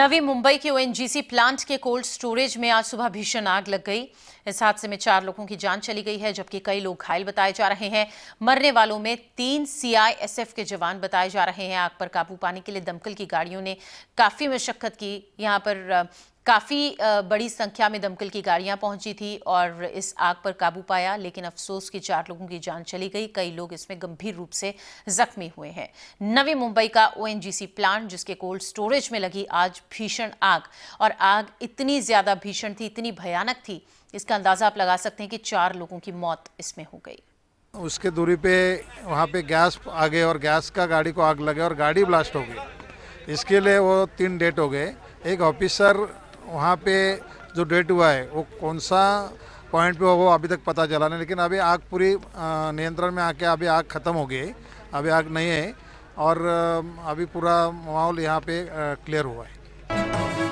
नवी मुंबई के ONGC plant के cold storage में आज सुबह भीषण आग लग गई इस हादसे में चार लोगों की जान चली गई है जबकि कई लोग घायल बताए जा रहे हैं मरने वालों में तीन सीआईएसएफ के जवान बताए जा रहे हैं आग पर काबू पाने के लिए दमकल की गाड़ियों ने काफी मशक्कत की यहां पर काफ़ी बड़ी संख्या में दमकल की गाड़ियां पहुंची थी और इस आग पर काबू पाया लेकिन अफसोस की चार लोगों की जान चली गई कई लोग इसमें गंभीर रूप से जख्मी हुए हैं नवी मुंबई का ओएनजीसी प्लांट जिसके कोल्ड स्टोरेज में लगी आज भीषण आग और आग इतनी ज़्यादा भीषण थी इतनी भयानक थी इसका अंदाज़ा आप लगा सकते हैं कि चार लोगों की मौत इसमें हो गई उसके दूरी पे वहाँ पे गैस आ गए और गैस का गाड़ी को आग लगे और गाड़ी ब्लास्ट हो गई इसके लिए वो तीन डेट हो गए एक ऑफिसर वहाँ पे जो डेट हुआ है वो कौन सा पॉइंट पे होगा अभी तक पता चला नहीं लेकिन अभी आग पूरी नियंत्रण में आके अभी आग ख़त्म हो गई अभी आग नहीं है और अभी पूरा माहौल यहाँ पे क्लियर हुआ है